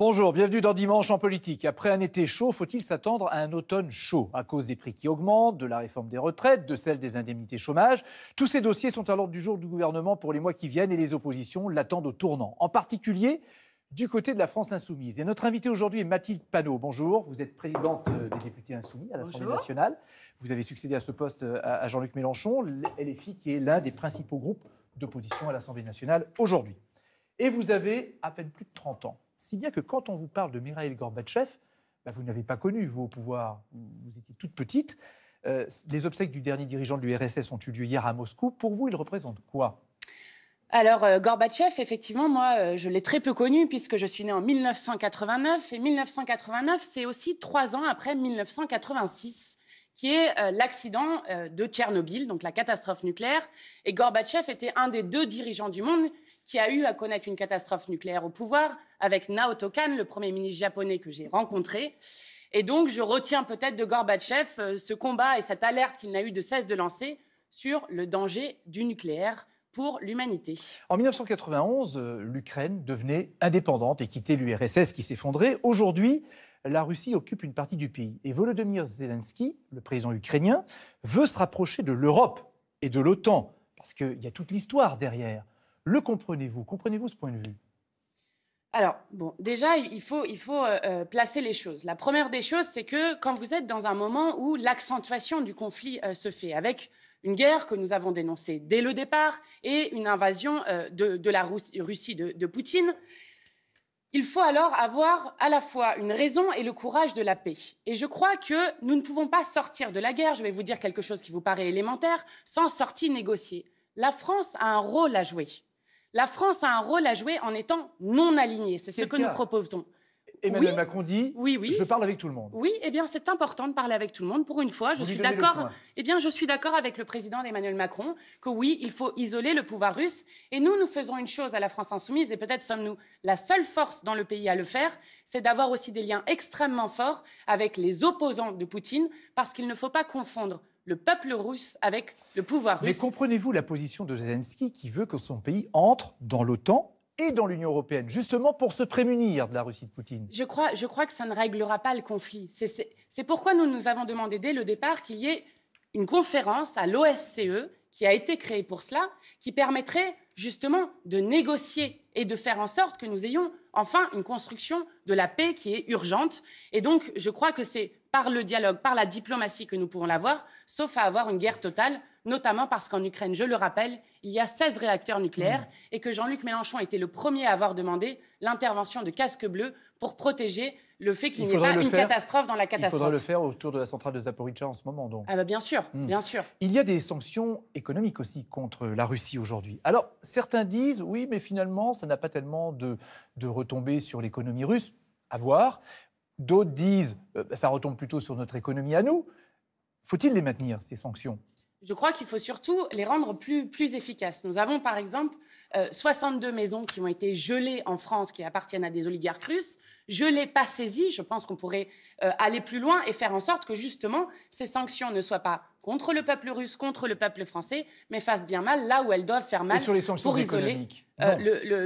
Bonjour, bienvenue dans Dimanche en politique. Après un été chaud, faut-il s'attendre à un automne chaud À cause des prix qui augmentent, de la réforme des retraites, de celle des indemnités chômage, tous ces dossiers sont à l'ordre du jour du gouvernement pour les mois qui viennent et les oppositions l'attendent au tournant. En particulier du côté de la France insoumise. Et notre invitée aujourd'hui est Mathilde Panot. Bonjour, vous êtes présidente des députés insoumis à l'Assemblée nationale. Vous avez succédé à ce poste euh, à Jean-Luc Mélenchon, LFI qui est l'un des principaux groupes d'opposition à l'Assemblée nationale aujourd'hui. Et vous avez à peine plus de 30 ans. Si bien que quand on vous parle de Mikhail Gorbatchev, ben, vous n'avez pas connu, vous, au pouvoir. Vous étiez toute petite. Euh, les obsèques du dernier dirigeant du l'URSS ont eu lieu hier à Moscou. Pour vous, il représente quoi alors, euh, Gorbatchev, effectivement, moi, euh, je l'ai très peu connu puisque je suis née en 1989. Et 1989, c'est aussi trois ans après 1986, qui est l'accident de Tchernobyl, donc la catastrophe nucléaire. Et Gorbatchev était un des deux dirigeants du monde qui a eu à connaître une catastrophe nucléaire au pouvoir, avec Naoto Kan, le premier ministre japonais que j'ai rencontré. Et donc, je retiens peut-être de Gorbatchev euh, ce combat et cette alerte qu'il n'a eu de cesse de lancer sur le danger du nucléaire pour l'humanité. En 1991, euh, l'Ukraine devenait indépendante et quittait l'URSS qui s'effondrait. Aujourd'hui, la Russie occupe une partie du pays. Et Volodymyr Zelensky, le président ukrainien, veut se rapprocher de l'Europe et de l'OTAN, parce qu'il y a toute l'histoire derrière. Le comprenez-vous Comprenez-vous ce point de vue alors, bon, déjà, il faut, il faut euh, euh, placer les choses. La première des choses, c'est que quand vous êtes dans un moment où l'accentuation du conflit euh, se fait, avec une guerre que nous avons dénoncée dès le départ et une invasion de, la Russie de, de Poutine, il faut alors avoir à la fois une raison et le courage de la paix. Et je crois que nous ne pouvons pas sortir de la guerre, je vais vous dire quelque chose qui vous paraît élémentaire, sans sortie négociée. La France a un rôle à jouer la France a un rôle à jouer en étant non alignée. C'est ce que nous proposons. Emmanuel Macron dit Je parle avec tout le monde. Oui, eh bien, c'est important de parler avec tout le monde. Pour une fois, je suis d'accord. Eh bien, je suis d'accord avec le président Emmanuel Macron que oui, il faut isoler le pouvoir russe. Et nous, nous faisons une chose à la France insoumise, et peut-être sommes-nous la seule force dans le pays à le faire, c'est d'avoir aussi des liens extrêmement forts avec les opposants de Poutine, parce qu'il ne faut pas confondre le peuple russe avec le pouvoir russe. Mais comprenez-vous la position de Zelensky qui veut que son pays entre dans l'OTAN et dans l'Union européenne, justement pour se prémunir de la Russie de Poutine Je crois, que ça ne réglera pas le conflit. C'est pourquoi nous nous avons demandé dès le départ qu'il y ait une conférence à l'OSCE qui a été créée pour cela, qui permettrait justement de négocier et de faire en sorte que nous ayons enfin une construction de la paix qui est urgente. Et donc, je crois que c'est par le dialogue, par la diplomatie que nous pouvons avoir, sauf à avoir une guerre totale, notamment parce qu'en Ukraine, je le rappelle, il y a 16 réacteurs nucléaires mmh. et que Jean-Luc Mélenchon a été le premier à avoir demandé l'intervention de Casque Bleu pour protéger le fait qu'il n'y ait pas une catastrophe dans la catastrophe. Il faudrait le faire autour de la centrale de Zaporizhzhia en ce moment, donc. Ah bah bien sûr, mmh. bien sûr. Il y a des sanctions économiques aussi contre la Russie aujourd'hui. Alors, certains disent, oui, mais finalement, ça n'a pas tellement de, de retombées sur l'économie russe. À voir. D'autres disent euh, bah, ça retombe plutôt sur notre économie à nous. Faut-il les maintenir, ces sanctions je crois qu'il faut surtout les rendre plus, plus efficaces. Nous avons par exemple 62 euh, maisons qui ont été gelées en France, qui appartiennent à des oligarques russes. Je ne l'ai pas saisies. Je pense qu'on pourrait euh, aller plus loin et faire en sorte que justement ces sanctions ne soient pas contre le peuple russe, contre le peuple français, mais fassent bien mal là où elles doivent faire mal pour isoler euh,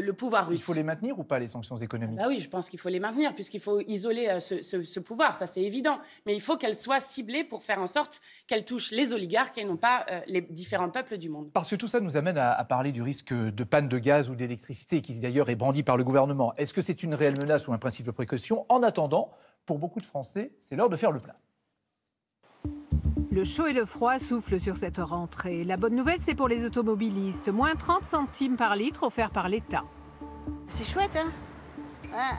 le, pouvoir russe. Il faut les maintenir ou pas, les sanctions économiques bah Oui, je pense qu'il faut les maintenir, puisqu'il faut isoler euh, ce, pouvoir, ça c'est évident. Mais il faut qu'elles soient ciblées pour faire en sorte qu'elles touchent les oligarques et non pas euh, les différents peuples du monde. Parce que tout ça nous amène à, à parler du risque de panne de gaz ou d'électricité, qui d'ailleurs est brandi par le gouvernement. Est-ce que c'est une réelle menace ou un principe de précaution En attendant, pour beaucoup de Français, c'est l'heure de faire le plat. Le chaud et le froid soufflent sur cette rentrée. La bonne nouvelle, c'est pour les automobilistes. Moins 30 centimes par litre offert par l'État. C'est chouette, hein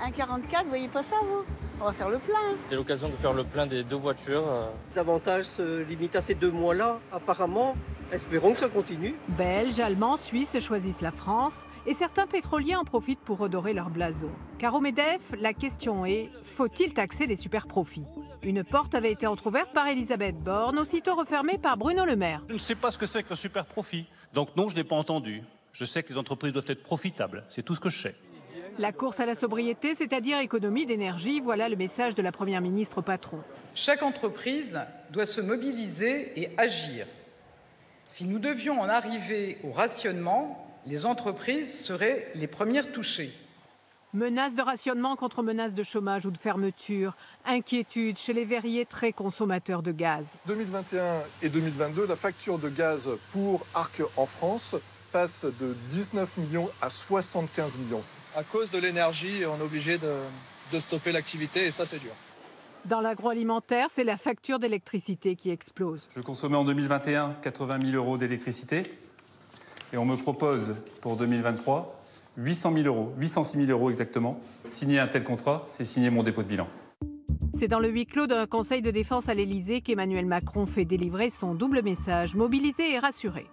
1,44, vous voyez pas ça, vous On va faire le plein. c'est l'occasion de faire le plein des deux voitures. Euh. Les avantages se limitent à ces deux mois-là, apparemment. Espérons que ça continue. Belges, Allemands, Suisses choisissent la France et certains pétroliers en profitent pour redorer leur blason. Car au MEDEF, la question est faut-il taxer les super-profits une porte avait été entrouverte par Elisabeth Borne, aussitôt refermée par Bruno Le Maire. Je ne sais pas ce que c'est qu'un super profit. Donc non, je n'ai pas entendu. Je sais que les entreprises doivent être profitables. C'est tout ce que je sais. La course à la sobriété, c'est-à-dire économie d'énergie, voilà le message de la Première ministre patron. Chaque entreprise doit se mobiliser et agir. Si nous devions en arriver au rationnement, les entreprises seraient les premières touchées. Menace de rationnement contre menace de chômage ou de fermeture, inquiétude chez les verriers très consommateurs de gaz. 2021 et 2022, la facture de gaz pour Arc en France passe de 19 millions à 75 millions. À cause de l'énergie, on est obligé de, de stopper l'activité et ça c'est dur. Dans l'agroalimentaire, c'est la facture d'électricité qui explose. Je consommais en 2021 80 000 euros d'électricité et on me propose pour 2023 800 000 euros, 806 000 euros exactement. Signer un tel contrat, c'est signer mon dépôt de bilan. C'est dans le huis clos d'un conseil de défense à l'Elysée qu'Emmanuel Macron fait délivrer son double message, mobilisé et rassuré.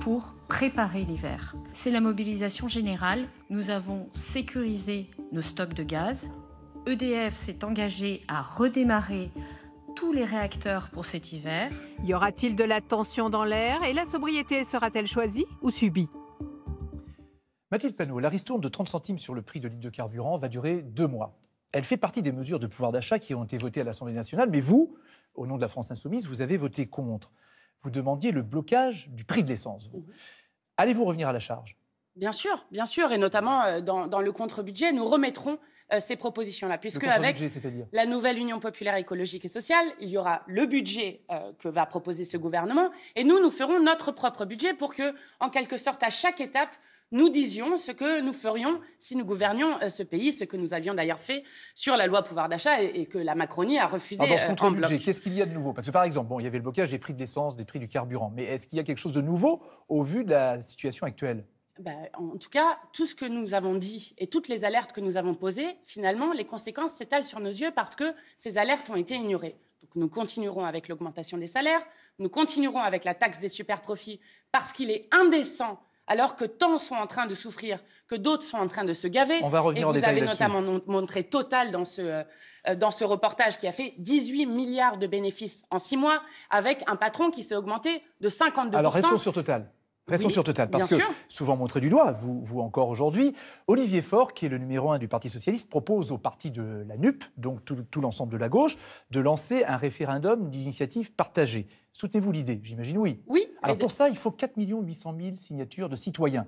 Pour préparer l'hiver. C'est la mobilisation générale. Nous avons sécurisé nos stocks de gaz. EDF s'est engagé à redémarrer tous les réacteurs pour cet hiver. Y aura-t-il de la tension dans l'air et la sobriété sera-t-elle choisie ou subie Mathilde Panot, la ristourne de 30 centimes sur le prix de litre de carburant va durer deux mois. Elle fait partie des mesures de pouvoir d'achat qui ont été votées à l'Assemblée nationale, mais vous, au nom de la France insoumise, vous avez voté contre. Vous demandiez le blocage du prix de l'essence. Mhm. Allez-vous revenir à la charge Bien sûr, bien sûr, et notamment euh, dans, le contre-budget, nous remettrons euh, ces propositions-là, puisque avec la nouvelle Union populaire écologique et sociale, il y aura le budget euh, que va proposer ce gouvernement, et nous, nous ferons notre propre budget pour que, en quelque sorte, à chaque étape, nous disions ce que nous ferions si nous gouvernions euh, ce pays, ce que nous avions d'ailleurs fait sur la loi pouvoir d'achat et, que la Macronie a refusé. Alors ah, dans ce euh, contre-budget, qu'est-ce qu'il y a de nouveau Parce que par exemple, il y avait le blocage des prix de l'essence, des prix du carburant, mais est-ce qu'il y a quelque chose de nouveau au vu de la situation actuelle ben, en tout cas, tout ce que nous avons dit et toutes les alertes que nous avons posées, finalement, les conséquences s'étalent sur nos yeux parce que ces alertes ont été ignorées. Donc nous continuerons avec l'augmentation des salaires, nous continuerons avec la taxe des super-profits parce qu'il est indécent alors que tant sont en train de souffrir, que d'autres sont en train de se gaver. On va revenir et vous avez notamment montré Total dans ce, euh, euh, dans ce reportage qui a fait 18 milliards de bénéfices en six mois, avec un patron qui s'est augmenté de 52%. Alors restons sur Total. Pression sur Total, parce que souvent montré du doigt, vous, vous encore aujourd'hui, Olivier Faure, qui est le numéro un du Parti socialiste, propose au parti de la NUP, donc tout, l'ensemble de la gauche, de lancer un référendum d'initiative partagée. Soutenez-vous l'idée J'imagine oui. Oui. Alors pour ça, il faut 4 800 000 signatures de citoyens.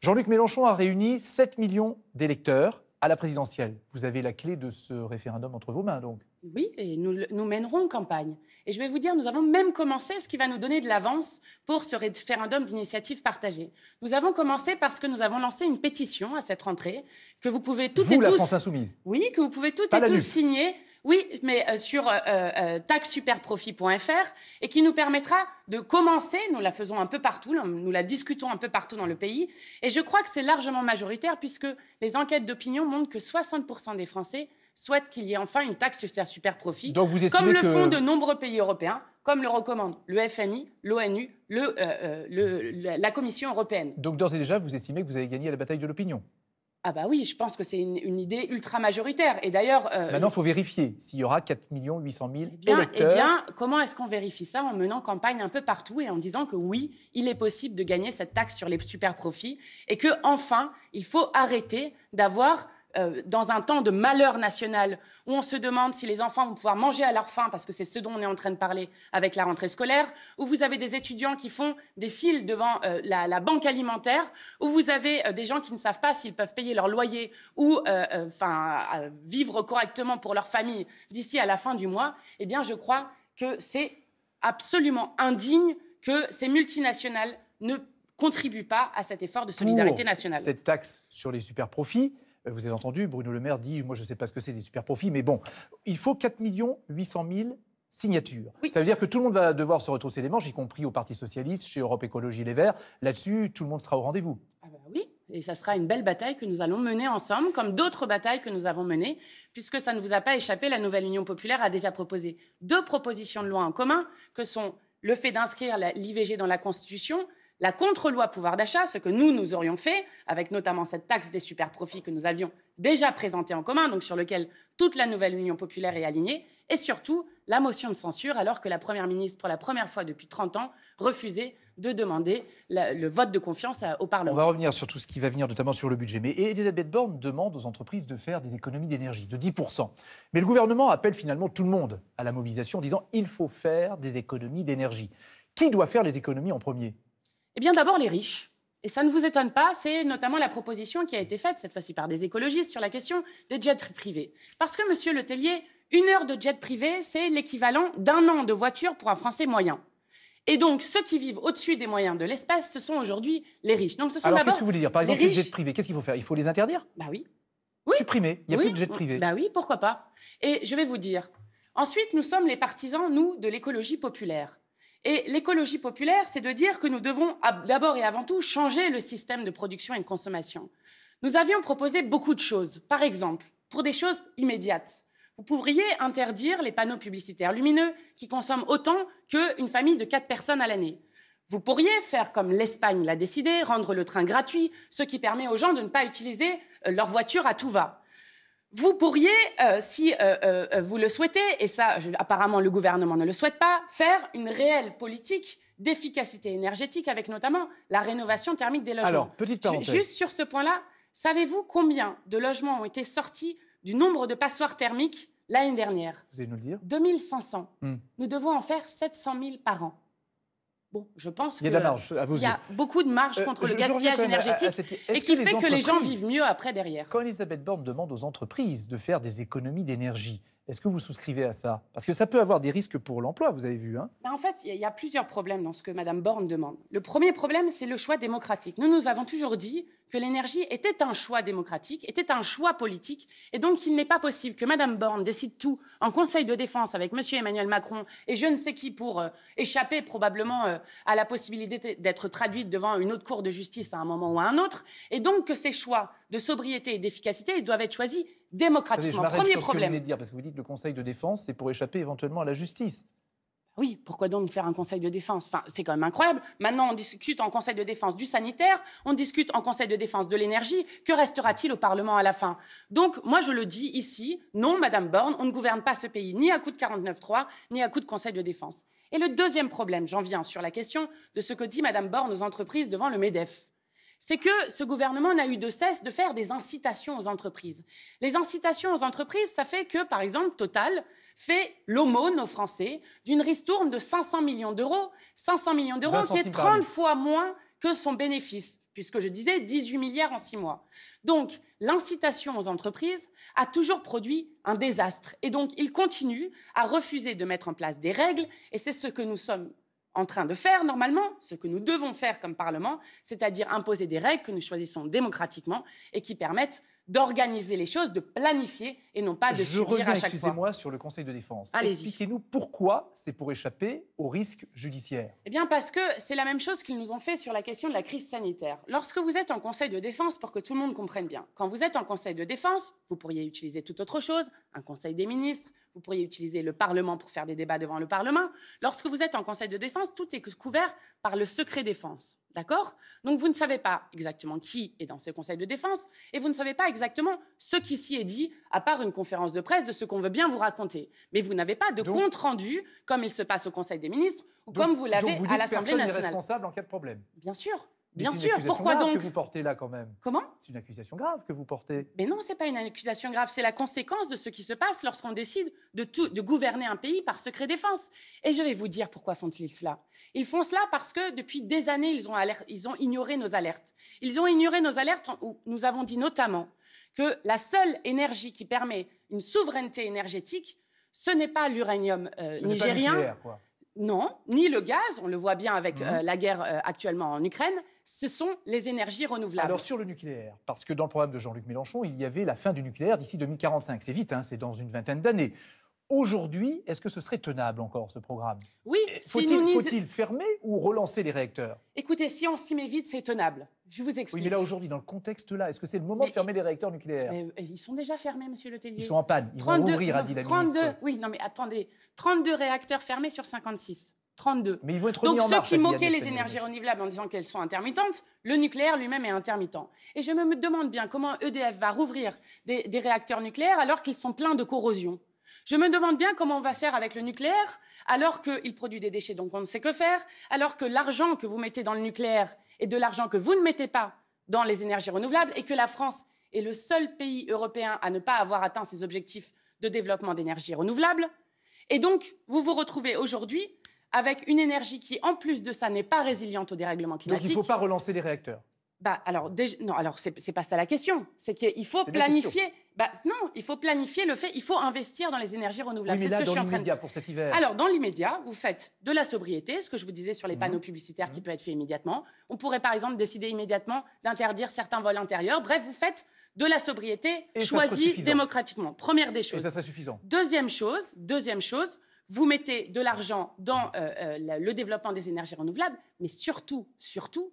Jean-Luc Mélenchon a réuni 7 millions d'électeurs à la présidentielle. Vous avez la clé de ce référendum entre vos mains, donc. Oui, et nous, mènerons campagne. Et je vais vous dire, nous avons même commencé, ce qui va nous donner de l'avance pour ce référendum d'initiative partagée. Nous avons commencé parce que nous avons lancé une pétition à cette rentrée que vous pouvez toutes et tous. Oui, que vous pouvez toutes et tous signer oui, mais euh, sur taxe euh, euh, taxesuperprofit.fr et qui nous permettra de commencer, nous la faisons un peu partout, nous la discutons un peu partout dans le pays, et je crois que c'est largement majoritaire puisque les enquêtes d'opinion montrent que 60% des Français souhaitent qu'il y ait enfin une taxe sur ces superprofits, comme le font de nombreux pays européens, comme le recommandent le FMI, l'ONU, la Commission européenne. Donc d'ores et déjà, vous estimez que vous avez gagné la bataille de l'opinion ah bah oui, je pense que c'est une, idée ultra majoritaire. Et d'ailleurs... Euh, Maintenant, il faut vérifier s'il y aura 4 800 000 bien, eh électeurs. Eh bien, comment est-ce qu'on vérifie ça En menant campagne un peu partout et en disant que oui, il est possible de gagner cette taxe sur les super-profits et que enfin, il faut arrêter d'avoir euh, dans un temps de malheur national, où on se demande si les enfants vont pouvoir manger à leur faim, parce que c'est ce dont on est en train de parler avec la rentrée scolaire, où vous avez des étudiants qui font des files devant euh, la, banque alimentaire, où vous avez euh, des gens qui ne savent pas s'ils peuvent payer leur loyer ou enfin vivre correctement pour leur famille d'ici à la fin du mois, eh bien je crois que c'est absolument indigne que ces multinationales ne contribuent pas à cet effort de solidarité nationale. Cette taxe sur les super-profits, euh, vous avez entendu, Bruno Le Maire dit, moi je ne sais pas ce que c'est des super profits, mais bon, il faut 4 800 000 signatures. Ça veut dire que tout le monde va devoir se retrousser les manches, y compris au Parti Socialiste, chez Europe Écologie Les Verts. Là-dessus, tout le monde sera au rendez-vous. Ah bah oui, et ça sera une belle bataille que nous allons mener ensemble, comme d'autres batailles que nous avons menées, puisque ça ne vous a pas échappé, la Nouvelle Union Populaire a déjà proposé deux propositions de loi en commun, que sont le fait d'inscrire l'IVG dans la Constitution la contre-loi pouvoir d'achat, ce que nous, nous aurions fait, avec notamment cette taxe des super-profits que nous avions déjà présentée en commun, donc sur lequel toute la nouvelle Union populaire est alignée, et surtout la motion de censure, alors que la Première ministre, pour la première fois depuis 30 ans, refusait de demander le vote de confiance au Parlement. On va revenir sur tout ce qui va venir, notamment sur le budget. Mais Elisabeth Borne demande aux entreprises de faire des économies d'énergie de 10%. Mais le gouvernement appelle finalement tout le monde à la mobilisation en disant il faut faire des économies d'énergie. Qui doit faire les économies en premier eh bien, d'abord les riches. Et ça ne vous étonne pas, c'est notamment la proposition qui a été faite, cette fois-ci par des écologistes, sur la question des jets privés. Parce que, monsieur Le Tellier, une heure de jet privé, c'est l'équivalent d'un an de voiture pour un Français moyen. Et donc, ceux qui vivent au-dessus des moyens de l'espèce, ce sont aujourd'hui les riches. Donc, ce sont Alors, qu'est-ce que vous voulez dire Par exemple, les, jets privés, qu'est-ce qu'il faut faire Il faut les interdire Bah oui. Supprimer. Il n'y a plus de jets privés. Bah oui, pourquoi pas Et je vais vous dire. Ensuite, nous sommes les partisans, nous, de l'écologie populaire. Et l'écologie populaire, c'est de dire que nous devons d'abord et avant tout changer le système de production et de consommation. Nous avions proposé beaucoup de choses. Par exemple, pour des choses immédiates, vous pourriez interdire les panneaux publicitaires lumineux qui consomment autant qu'une famille de quatre personnes à l'année. Vous pourriez faire comme l'Espagne l'a décidé, rendre le train gratuit, ce qui permet aux gens de ne pas utiliser euh, leur voiture à tout va. Vous pourriez, euh, si euh, euh, vous le souhaitez, et ça apparemment le gouvernement ne le souhaite pas, faire une réelle politique d'efficacité énergétique avec notamment la rénovation thermique des logements. Alors, petite parenthèse. Juste sur ce point-là, savez-vous combien de logements ont été sortis du nombre de passoires thermiques l'année dernière Vous allez nous le dire 2500. Hmm. Nous devons en faire 700 000 par an. Bon, je pense qu'il y, a, beaucoup de marge euh, contre le gaspillage énergétique et qui fait que les gens vivent mieux après derrière. Quand Elisabeth Borne demande aux entreprises de faire des économies d'énergie, est-ce que vous souscrivez à ça Parce que ça peut avoir des risques pour l'emploi, vous avez vu. Hein bah, en fait, il y, a plusieurs problèmes dans ce que Mme Borne demande. Le premier problème, c'est le choix démocratique. Nous, nous avons toujours dit que l'énergie était un choix démocratique, était un choix politique, et donc il n'est pas possible que Mme Borne décide tout en Conseil de défense avec M. Emmanuel Macron et je ne sais qui pour euh, échapper probablement euh, à la possibilité d'être traduite devant une autre cour de justice à un moment ou à un autre, et donc que ces choix de sobriété et d'efficacité doivent être choisis démocratiquement. Attendez, je Premier problème. Ce que vous venez dire, parce que vous dites le Conseil de défense, c'est pour échapper éventuellement à la justice. Oui, pourquoi donc faire un conseil de défense Enfin, c'est quand même incroyable. Maintenant, on discute en conseil de défense du sanitaire, on discute en conseil de défense de l'énergie. Que restera-t-il au Parlement à la fin Donc, moi, je le dis ici, non, Madame Borne, on ne gouverne pas ce pays ni à coup de 49.3, ni à coup de conseil de défense. Et le deuxième problème, j'en viens sur la question de ce que dit Madame Borne aux entreprises devant le MEDEF c'est que ce gouvernement n'a eu de cesse de faire des incitations aux entreprises. Les incitations aux entreprises, ça fait que, par exemple, Total fait l'aumône aux Français d'une ristourne de 500 millions d'euros, 500 millions d'euros qui est 30 fois moins que son bénéfice, puisque je disais 18 milliards en 6 mois. Donc, l'incitation aux entreprises a toujours produit un désastre. Et donc, il continue à refuser de mettre en place des règles, et c'est ce que nous sommes en train de faire normalement ce que nous devons faire comme Parlement, c'est-à-dire imposer des règles que nous choisissons démocratiquement et qui permettent d'organiser les choses, de planifier et non pas de Je subir à chaque excusez fois. Excusez-moi sur le Conseil de défense. Expliquez-nous pourquoi c'est pour échapper au risque judiciaire. Eh bien parce que c'est la même chose qu'ils nous ont fait sur la question de la crise sanitaire. Lorsque vous êtes en Conseil de défense, pour que tout le monde comprenne bien, quand vous êtes en Conseil de défense, vous pourriez utiliser toute autre chose, un Conseil des ministres, vous pourriez utiliser le Parlement pour faire des débats devant le Parlement. Lorsque vous êtes en Conseil de défense, tout est couvert par le secret défense. D'accord Donc vous ne savez pas exactement qui est dans ce Conseil de défense et vous ne savez pas exactement ce qui s'y est dit, à part une conférence de presse de ce qu'on veut bien vous raconter. Mais vous n'avez pas de compte rendu comme il se passe au Conseil des ministres ou comme vous l'avez à l'Assemblée nationale. Personne n'est responsable en cas de problème. Bien sûr. Bien sûr, pourquoi grave donc que vous portez là quand même Comment C'est une accusation grave que vous portez. Mais non, c'est pas une accusation grave, c'est la conséquence de ce qui se passe lorsqu'on décide de, gouverner un pays par secret défense. Et je vais vous dire pourquoi font-ils cela. Ils font cela parce que depuis des années, ils ont, ils ont ignoré nos alertes. Ils ont ignoré nos alertes où nous avons dit notamment que la seule énergie qui permet une souveraineté énergétique, ce n'est pas l'uranium euh, nigérien. quoi. Non, ni le gaz, on le voit bien avec mmh. euh, la guerre euh, actuellement en Ukraine, ce sont les énergies renouvelables. Alors sur le nucléaire, parce que dans le programme de Jean-Luc Mélenchon, il y avait la fin du nucléaire d'ici 2045. C'est vite, hein, c'est dans une vingtaine d'années. Aujourd'hui, est-ce que ce serait tenable encore ce programme Oui. Eh, faut-il fermer ou relancer les réacteurs Écoutez, si on s'y met vite, c'est tenable. Je vous explique. Oui, mais là aujourd'hui, dans le contexte là, est-ce que c'est le moment de fermer les réacteurs nucléaires mais, euh, Ils sont déjà fermés, Monsieur Le Tellier. Ils sont en panne. Ils vont dit 32, Oui, non, mais attendez, 32 réacteurs fermés sur 56. 32. Donc ceux qui moquaient les énergies renouvelables en disant qu'elles sont intermittentes, le nucléaire lui-même est intermittent. Et je me demande bien comment EDF va rouvrir des, des réacteurs nucléaires alors qu'ils sont pleins de corrosion. Je me demande bien comment on va faire avec le nucléaire alors qu'il produit des déchets, donc on ne sait que faire, alors que l'argent que vous mettez dans le nucléaire est de l'argent que vous ne mettez pas dans les énergies renouvelables et que la France est le seul pays européen à ne pas avoir atteint ses objectifs de développement d'énergie renouvelable. Et donc, vous vous retrouvez aujourd'hui avec une énergie qui, en plus de ça, n'est pas résiliente au dérèglement climatique. Donc il ne faut pas relancer les réacteurs. Bah, alors, non, alors c'est, pas ça la question. C'est qu'il faut planifier. Bah, non, il faut planifier le fait. Il faut investir dans les énergies renouvelables. Oui, mais ce que dans je suis en train de... pour cet hiver. Alors, dans l'immédiat, vous faites de la sobriété, ce que je vous disais sur les mhm. panneaux publicitaires qui mhm. peut être fait immédiatement. On pourrait, par exemple, décider immédiatement d'interdire certains vols intérieurs. Bref, vous faites de la sobriété choisie démocratiquement. Première des choses. Et ça suffisant. Deuxième chose, deuxième chose, vous mettez de l'argent dans euh, euh, le développement des énergies renouvelables, mais surtout, surtout,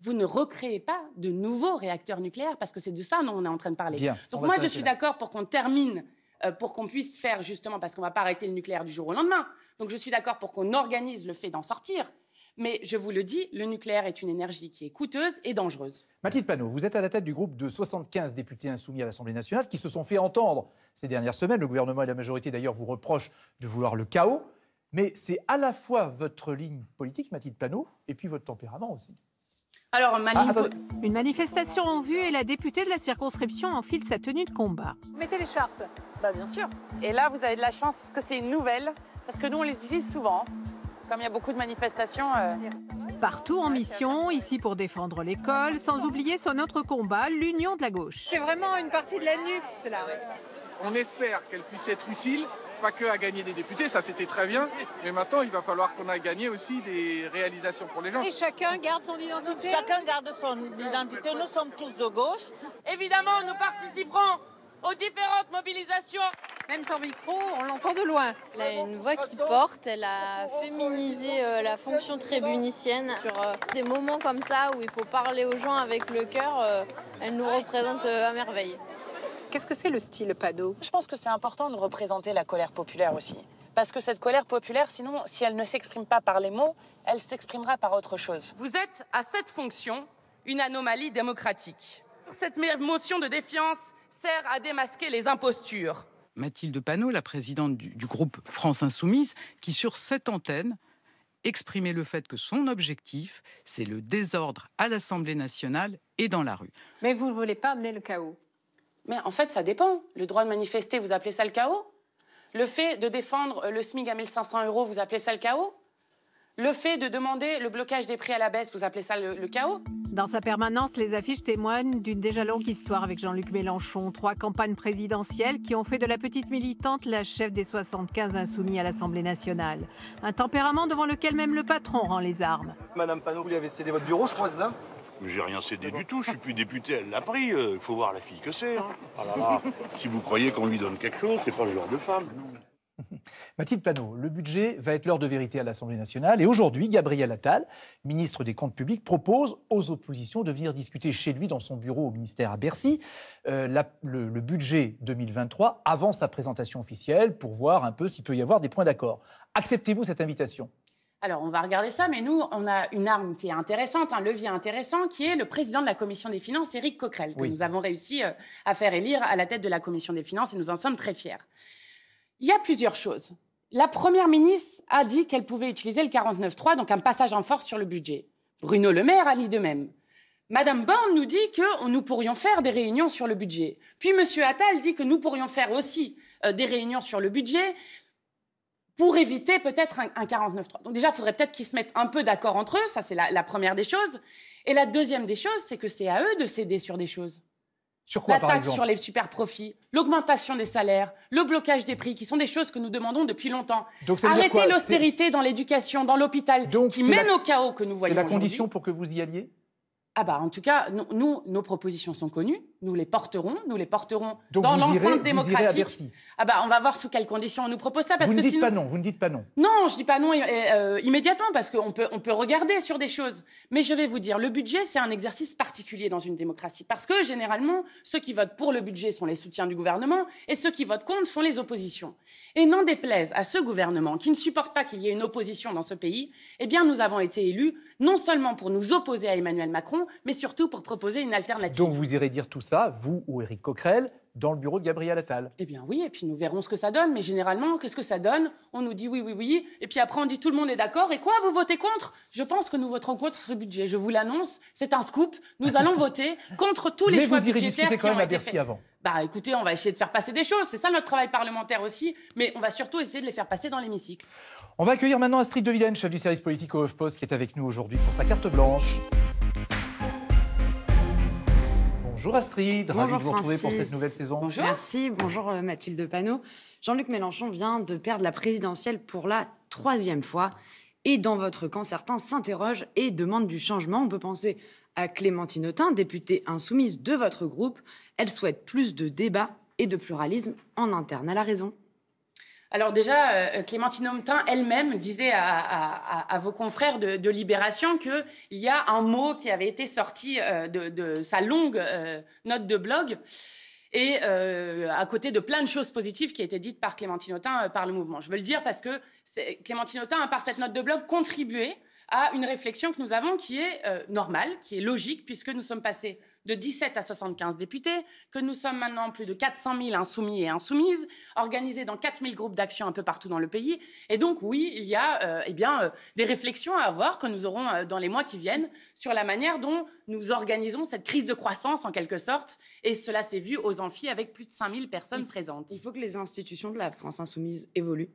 vous ne recréez pas de nouveaux réacteurs nucléaires, parce que c'est de ça dont on est en train de parler. Donc moi, je suis d'accord pour qu'on termine, euh, pour qu'on puisse faire justement, parce qu'on ne va pas arrêter le nucléaire du jour au lendemain. Donc je suis d'accord pour qu'on organise le fait d'en sortir, mais je vous le dis, le nucléaire est une énergie qui est coûteuse et dangereuse. Mathilde Panot, vous êtes à la tête du groupe de 75 députés insoumis à l'Assemblée nationale qui se sont fait entendre ces dernières semaines. Le gouvernement et la majorité d'ailleurs vous reprochent de vouloir le chaos. Mais c'est à la fois votre ligne politique, Mathilde Panot, et puis votre tempérament aussi. Alors, ah, une manifestation en vue et la députée de la circonscription enfile sa tenue de combat. Mettez l'écharpe. Bah bien sûr. Et là, vous avez de la chance parce que c'est une nouvelle, parce que nous on les utilise souvent. Comme il y a beaucoup de manifestations. Euh, Partout en mission, ici pour défendre l'école, sans oublier son autre combat, l'union de la gauche. C'est vraiment une partie de la NUPS, là. On espère qu'elle puisse être utile, pas que à gagner des députés, ça c'était très bien, mais maintenant il va falloir qu'on aille gagné aussi des réalisations pour les gens. Et chacun garde son identité Chacun garde son identité, nous sommes tous de gauche. Évidemment, nous participerons aux différentes mobilisations même sans micro, on l'entend de loin. Elle a une voix qui porte, elle a féminisé euh, la fonction tribunicienne. Sur euh, des moments comme ça où il faut parler aux gens avec le cœur, euh, elle nous représente à merveille. Qu'est-ce que c'est le style Pado Je pense que c'est important de représenter la colère populaire aussi. Parce que cette colère populaire, sinon, si elle ne s'exprime pas par les mots, elle s'exprimera par autre chose. Vous êtes à cette fonction une anomalie démocratique. Cette motion de défiance sert à démasquer les impostures. Mathilde Panot, la présidente du, groupe France Insoumise, qui sur cette antenne exprimait le fait que son objectif, c'est le désordre à l'Assemblée nationale et dans la rue. Mais vous ne voulez pas amener le chaos Mais en fait, ça dépend. Le droit de manifester, vous appelez ça le chaos Le fait de défendre le SMIC à 1500 euros, vous appelez ça le chaos le fait de demander le blocage des prix à la baisse, vous appelez ça le, chaos dans sa permanence, les affiches témoignent d'une déjà longue histoire avec Jean-Luc Mélenchon. Trois campagnes présidentielles qui ont fait de la petite militante la chef des 75 insoumis à l'Assemblée nationale. Un tempérament devant lequel même le patron rend les armes. Madame Panot, vous cédé votre bureau, je crois, j'ai rien cédé du tout, je suis plus député, elle l'a pris. Il euh, faut voir la fille que c'est. Hein. Ah si vous croyez qu'on lui donne quelque chose, c'est pas le genre de femme. Mathilde Panot, le budget va être l'heure de vérité à l'Assemblée nationale. Et aujourd'hui, Gabriel Attal, ministre des Comptes publics, propose aux oppositions de venir discuter chez lui dans son bureau au ministère à Bercy euh, le, budget 2023 avant sa présentation officielle pour voir un peu s'il peut y avoir des points d'accord. Acceptez-vous cette invitation alors, on va regarder ça, mais nous, on a une arme qui est intéressante, un levier intéressant, qui est le président de la Commission des finances, Éric Coquerel, que nous avons réussi euh, à faire élire à la tête de la Commission des finances, et nous en sommes très fiers. Il y a plusieurs choses. La Première ministre a dit qu'elle pouvait utiliser le 49.3, donc un passage en force sur le budget. Bruno Le Maire a dit de même. Madame Borne nous dit que nous pourrions faire des réunions sur le budget. Puis M. Attal dit que nous pourrions faire aussi euh, des réunions sur le budget pour éviter peut-être un, un 49.3. Donc déjà, il faudrait peut-être qu'ils se mettent un peu d'accord entre eux, ça c'est la première des choses. Et la deuxième des choses, c'est que c'est à eux de céder sur des choses. Sur la sur les super profits, l'augmentation des salaires, le blocage des prix, qui sont des choses que nous demandons depuis longtemps. Arrêtez l'austérité dans l'éducation, dans l'hôpital, qui mène au chaos que nous voyons. C'est la condition pour que vous y alliez Ah bah en tout cas, nous, nos propositions sont connues nous les porterons, nous les porterons dans l'enceinte démocratique. ah bah on va voir sous quelles conditions on nous propose ça parce vous ne dites pas non, vous ne dites pas non. Non, je dis pas non euh, euh, immédiatement parce qu'on peut on peut regarder sur des choses, mais je vais vous dire le budget c'est un exercice particulier dans une démocratie parce que généralement ceux qui votent pour le budget sont les soutiens du gouvernement et ceux qui votent contre sont les oppositions. Et n'en déplaise à ce gouvernement qui ne supporte pas qu'il y ait une opposition dans ce pays, eh bien nous avons été élus non seulement pour nous opposer à Emmanuel Macron, mais surtout pour proposer une alternative. Donc vous irez dire tout ça ça, vous ou Éric Coquerel, dans le bureau de Gabriel Attal. Eh bien oui, et puis nous verrons ce que ça donne. Mais généralement, qu'est-ce que ça donne On nous dit oui, oui, oui, et puis après on dit tout le monde est d'accord. Et quoi Vous votez contre Je pense que nous voterons contre ce budget. Je vous l'annonce, c'est un scoop. Nous allons voter contre tous les mais choix vous irez discuter quand même à avant. Bah écoutez, on va essayer de faire passer des choses. C'est ça notre travail parlementaire aussi. Mais on va surtout essayer de les faire passer dans l'hémicycle. On va accueillir maintenant Astrid Devillaine, chef du service politique au HuffPost, qui est avec nous aujourd'hui pour sa carte blanche. Bonjour Astrid, ravi de vous retrouver pour cette nouvelle saison. Bonjour. Merci, bonjour euh, Mathilde Panot. Jean-Luc Mélenchon vient de perdre la présidentielle pour la troisième fois. Et dans votre camp, certains s'interrogent et demandent du changement. On peut penser à Clémentine Autain, députée insoumise de votre groupe. Elle souhaite plus de débats et de pluralisme en interne. à la raison. Alors déjà, euh, Clémentine elle-même disait à, vos confrères de, Libération qu'il y a un mot qui avait été sorti euh, de, sa longue euh, note de blog et à côté de plein de choses positives qui été dites par Clémentine Autain par le mouvement. Je veux le dire parce que Clémentine Autain, par cette note de blog, contribuait à une réflexion que nous avons qui est euh, normale, qui est logique, puisque nous sommes passés de 17 à 75 députés, que nous sommes maintenant plus de 400 000 insoumis et insoumises, organisés dans 4 000 groupes d'action un peu partout dans le pays. Et donc, oui, il y a euh, eh bien, euh, des réflexions à avoir que nous aurons dans les mois qui viennent sur la manière dont nous organisons cette crise de croissance, en quelque sorte. Et cela s'est vu aux amphis avec plus de 5 000 personnes présentes. Il faut que les institutions de la France insoumise évoluent.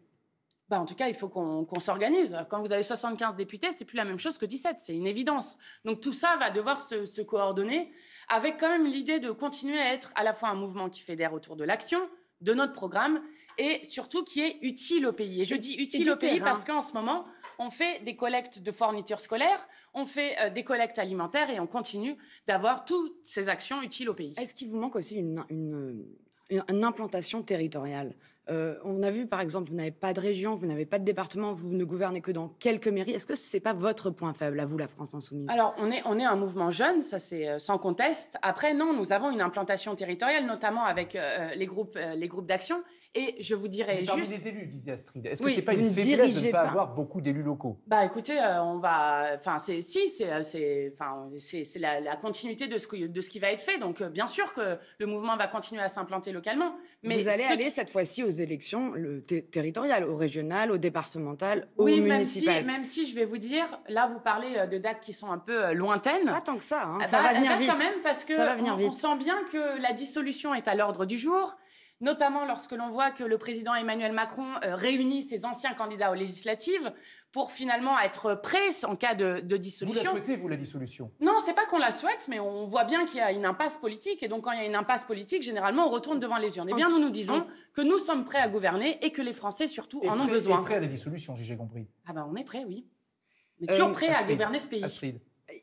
Bah, en tout cas, il faut qu'on s'organise. Quand vous avez 75 députés, c'est plus la même chose que 17, c'est une évidence. Donc tout ça va devoir se, coordonner avec quand même l'idée de continuer à être à la fois un mouvement qui fédère autour de l'action, de notre programme et surtout qui est utile au pays. Et je dis utile au pays parce qu'en ce moment, on fait des collectes de fournitures scolaires, on fait euh, des collectes alimentaires et on continue d'avoir toutes ces actions utiles au pays. Est-ce qu'il vous manque aussi une implantation territoriale euh, on a vu, par exemple, vous n'avez pas de région, vous n'avez pas de département, vous ne gouvernez que dans quelques mairies. Est-ce que ce n'est pas votre point faible à vous, la France insoumise Alors, on est, un mouvement jeune, ça c'est euh, sans conteste. Après, non, nous avons une implantation territoriale, notamment avec euh, les groupes d'action. Et je vous dirais Mais parmi les élus, disait Astrid. Est-ce que c'est pas une faiblesse de ne pas, avoir beaucoup d'élus locaux Bah écoutez, euh, on va. Enfin, c'est si, c'est, euh, enfin, c'est, la, continuité de ce, de ce qui va être fait. Donc euh, bien sûr que le mouvement va continuer à s'implanter localement. Mais vous allez aller cette fois-ci aux élections le territoriales, aux régionales, aux départementales, aux oui, municipales. Même si, même si je vais vous dire, là vous parlez de dates qui sont un peu lointaines. Pas tant que ça. Hein. Ah ça bah, va venir bah, vite. Quand même parce que ça va venir vite. on sent bien que la dissolution est à l'ordre du jour notamment lorsque l'on voit que le président Emmanuel Macron euh, réunit ses anciens candidats aux législatives pour finalement être prêt en cas de, dissolution. Vous la souhaitez, vous, la dissolution Non, c'est pas qu'on la souhaite, mais on voit bien qu'il y a une impasse politique. Et donc, quand il y a une impasse politique, généralement, on retourne devant les urnes. Eh bien, nous nous disons que nous sommes prêts à gouverner et que les Français, surtout, en ont besoin. Et prêts à la dissolution, j'ai compris. Ah ben, on est prêt, oui. On est euh, toujours prêts à gouverner ce pays.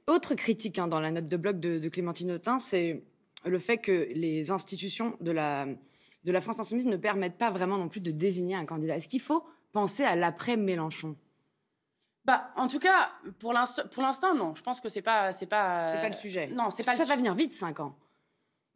Autre critique hein, dans la note de bloc de, de Clémentine Autain, c'est le fait que les institutions de la de la France insoumise ne permettent pas vraiment non plus de désigner un candidat. Est-ce qu'il faut penser à l'après Mélenchon bah, en tout cas, pour l'instant, non. Je pense que c'est pas, c'est pas. C'est pas le sujet. Non, c'est pas. ça va venir vite, cinq ans.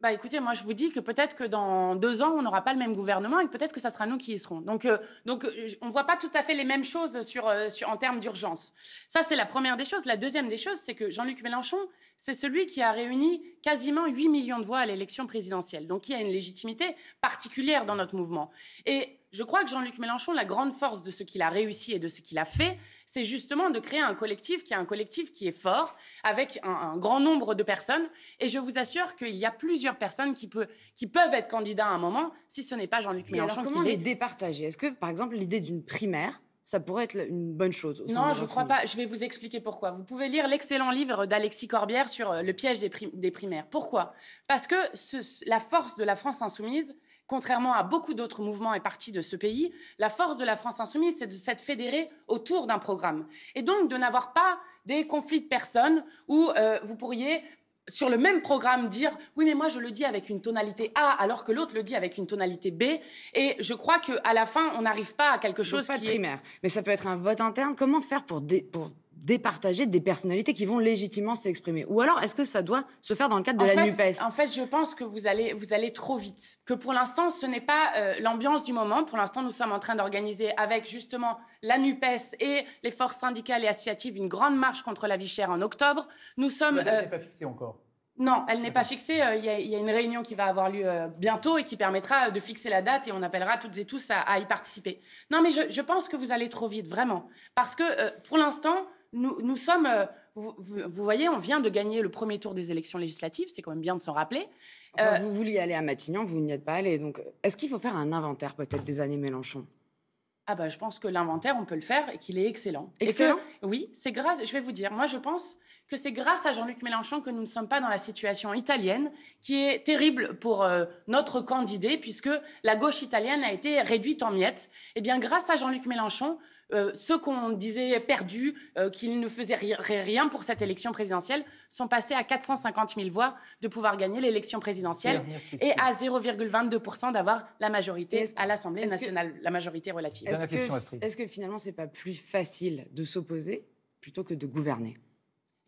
Bah, écoutez, moi je vous dis que peut-être que dans deux ans, on n'aura pas le même gouvernement et peut-être que ça sera nous qui y serons. Donc, euh, donc euh, on ne voit pas tout à fait les mêmes choses euh, sur, en termes d'urgence. Ça, c'est la première des choses. La deuxième des choses, c'est que Jean-Luc Mélenchon, c'est celui qui a réuni quasiment 8 millions de voix à l'élection présidentielle. Donc, il y a une légitimité particulière dans notre mouvement. Et je crois que Jean-Luc Mélenchon, la grande force de ce qu'il a réussi et de ce qu'il a fait, c'est justement de créer un collectif qui est un collectif qui est fort, avec un, grand nombre de personnes. Et je vous assure qu'il y a plusieurs personnes qui, peuvent être candidats à un moment, si ce n'est pas Jean-Luc Mélenchon. qui les départager Est-ce que, par exemple, l'idée d'une primaire, ça pourrait être une bonne chose. non, je ne crois pas. Je vais vous expliquer pourquoi. Vous pouvez lire l'excellent livre d'Alexis Corbière sur euh, le piège des, primaires. Pourquoi Parce que la force de la France insoumise, contrairement à beaucoup d'autres mouvements et partis de ce pays, la force de la France insoumise, c'est de s'être fédérée autour d'un programme. Et donc de n'avoir pas des conflits de personnes où euh, vous pourriez sur le même programme dire oui mais moi je le dis avec une tonalité A alors que l'autre le dit avec une tonalité B et je crois qu'à la fin on n'arrive pas à quelque chose qui de primaire mais ça peut être un vote interne comment faire pour départager des personnalités qui vont légitimement s'exprimer Ou alors, est-ce que ça doit se faire dans le cadre de la NUPES En fait, je pense que vous allez, vous allez trop vite. Que pour l'instant, ce n'est pas euh, l'ambiance du moment. Pour l'instant, nous sommes en train d'organiser avec justement la NUPES et les forces syndicales et associatives une grande marche contre la vie chère en octobre. Nous sommes... La n'est euh, pas fixée encore non, elle n'est pas fixée. Euh, il y, a une réunion qui va avoir lieu bientôt et qui permettra de fixer la date et on appellera toutes et tous à, y participer. Non, mais je, je, pense que vous allez trop vite, vraiment. Parce que pour l'instant, nous, sommes, euh, vous, voyez, on vient de gagner le premier tour des élections législatives, c'est quand même bien de s'en rappeler. Euh, vous vouliez aller à Matignon, vous n'y êtes pas allé. Donc, euh, est-ce qu'il faut faire un inventaire peut-être des années Mélenchon ah bah, je pense que l'inventaire, on peut le faire et qu'il est excellent. Excellent. oui, c'est grâce. Je vais vous dire, moi, je pense que c'est grâce à Jean-Luc Mélenchon que nous ne sommes pas dans la situation italienne, qui est terrible pour euh, notre candidat, puisque la gauche italienne a été réduite en miettes. Eh bien, grâce à Jean-Luc Mélenchon, euh, ceux qu'on disait perdus, euh, qu'ils ne faisaient rien pour cette élection présidentielle, sont passés à 450 000 voix de pouvoir gagner l'élection présidentielle et à 0,22% d'avoir la majorité à l'Assemblée nationale, la majorité relative. Est-ce que, finalement que, finalement, c'est pas plus facile de s'opposer plutôt que de gouverner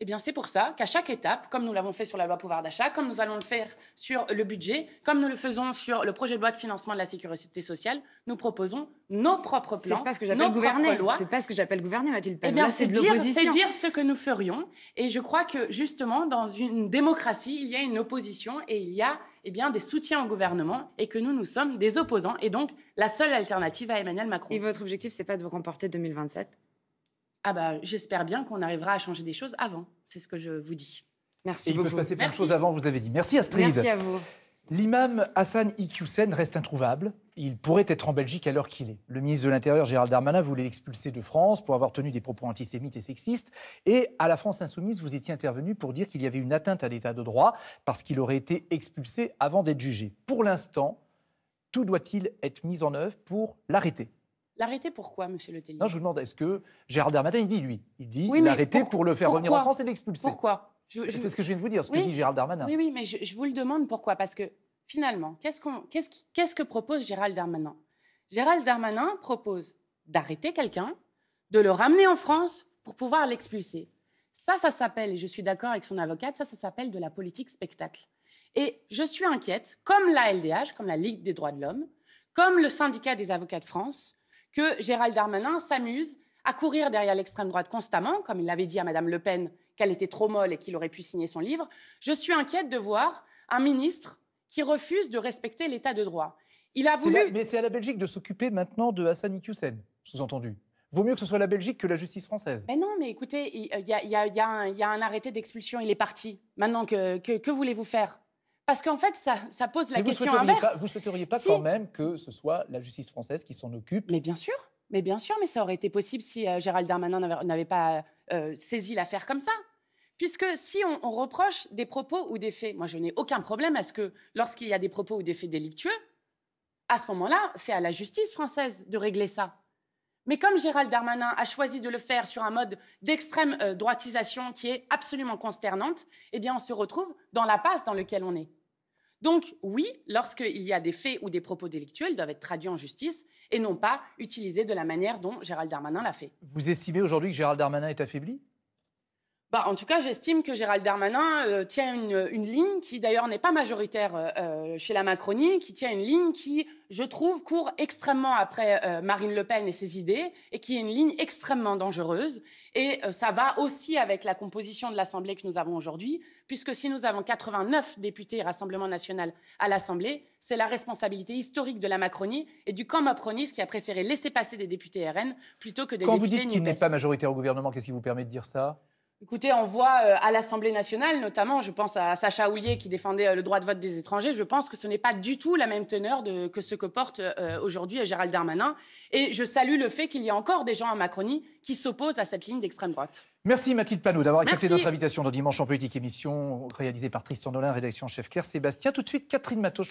eh bien, c'est pour ça qu'à chaque étape, comme nous l'avons fait sur la loi pouvoir d'achat, comme nous allons le faire sur le budget, comme nous le faisons sur le projet de loi de financement de la sécurité sociale, nous proposons nos propres plans, que nos propres lois. C'est pas ce que j'appelle gouverner, Mathilde Eh bien, c'est dire, ce que nous ferions. Et je crois que justement, dans une démocratie, il y a une opposition et il y a eh bien, des soutiens au gouvernement et que nous, nous sommes des opposants. Et donc, la seule alternative à Emmanuel Macron. Et votre objectif, c'est pas de remporter 2027 ah bah, j'espère bien qu'on arrivera à changer des choses avant. C'est ce que je vous dis. Merci beaucoup. Il peut passer plein de choses avant, vous avez dit. Merci Astrid. Merci à vous. L'imam Hassan Iqiyoussen reste introuvable. Il pourrait être en Belgique à l'heure qu'il est. Le ministre de l'Intérieur, Gérald Darmanin, voulait l'expulser de France pour avoir tenu des propos antisémites et sexistes. Et à la France insoumise, vous étiez intervenu pour dire qu'il y avait une atteinte à l'état de droit parce qu'il aurait été expulsé avant d'être jugé. Pour l'instant, tout doit-il être mis en œuvre pour l'arrêter L'arrêter pourquoi, Monsieur Le Tellier Non, je vous demande, est-ce que Gérald Darmanin, il dit, lui, il dit l'arrêter pour, le faire revenir en France et l'expulser. Pourquoi C'est ce que je viens de vous dire, ce que dit Gérald Darmanin. Oui, oui, mais je, vous le demande pourquoi. Parce que finalement, qu'est-ce, qu'on, quest qu'est-ce que propose Gérald Darmanin Gérald Darmanin propose d'arrêter quelqu'un, de le ramener en France pour pouvoir l'expulser. Ça, ça s'appelle, et je suis d'accord avec son avocate, ça, ça s'appelle de la politique spectacle. Et je suis inquiète, comme la LDH, comme la Ligue des droits de l'homme, comme le syndicat des avocats de France, que Gérald Darmanin s'amuse à courir derrière l'extrême droite constamment, comme il l'avait dit à Mme Le Pen qu'elle était trop molle et qu'il aurait pu signer son livre, je suis inquiète de voir un ministre qui refuse de respecter l'état de droit. Il a voulu. mais c'est à la Belgique de s'occuper maintenant de Hassan Iqiyoussen, sous-entendu. Vaut mieux que ce soit la Belgique que la justice française. Mais ben non, mais écoutez, il y, a, un, arrêté d'expulsion, il est parti. Maintenant, que, que voulez-vous faire parce qu'en fait, ça, pose la question vous inverse. vous ne souhaiteriez pas quand même que ce soit la justice française qui s'en occupe Mais bien sûr, mais bien sûr, mais ça aurait été possible si euh, Gérald Darmanin n'avait pas euh, saisi l'affaire comme ça. Puisque si on, reproche des propos ou des faits, moi je n'ai aucun problème à ce que lorsqu'il y a des propos ou des faits délictueux, à ce moment-là, c'est à la justice française de régler ça. Mais comme Gérald Darmanin a choisi de le faire sur un mode d'extrême euh, droitisation qui est absolument consternante, eh bien on se retrouve dans la passe dans laquelle on est. Donc oui, lorsqu'il y a des faits ou des propos délictuels, ils doivent être traduits en justice et non pas utilisés de la manière dont Gérald Darmanin l'a fait. Vous estimez aujourd'hui que Gérald Darmanin est affaibli bah, en tout cas, j'estime que Gérald Darmanin euh, tient une, ligne qui, d'ailleurs, n'est pas majoritaire euh, euh, chez la Macronie, qui tient une ligne qui, je trouve, court extrêmement après Marine Le Pen et ses idées, et qui est une ligne extrêmement dangereuse. Et ça va aussi avec la composition de l'Assemblée que nous avons aujourd'hui, puisque si nous avons 89 députés Rassemblement national à l'Assemblée, c'est la responsabilité historique de la Macronie et du camp macroniste qui a préféré laisser passer des députés RN plutôt que des députés Quand vous dites qu'il n'est pas majoritaire au gouvernement, qu'est-ce qui vous permet de dire ça Écoutez, on voit euh, à l'Assemblée nationale, notamment, je pense à Sacha Houlier qui défendait euh, le droit de vote des étrangers, je pense que ce n'est pas du tout la même teneur de, que ce que porte euh, aujourd'hui Gérald Darmanin. Et je salue le fait qu'il y a encore des gens à Macronie qui s'opposent à cette ligne d'extrême droite. Merci Mathilde Panou d'avoir accepté notre invitation de Dimanche en politique, émission réalisée par Tristan Dolin, rédaction chef Claire Sébastien. Tout de suite, Catherine Matteau.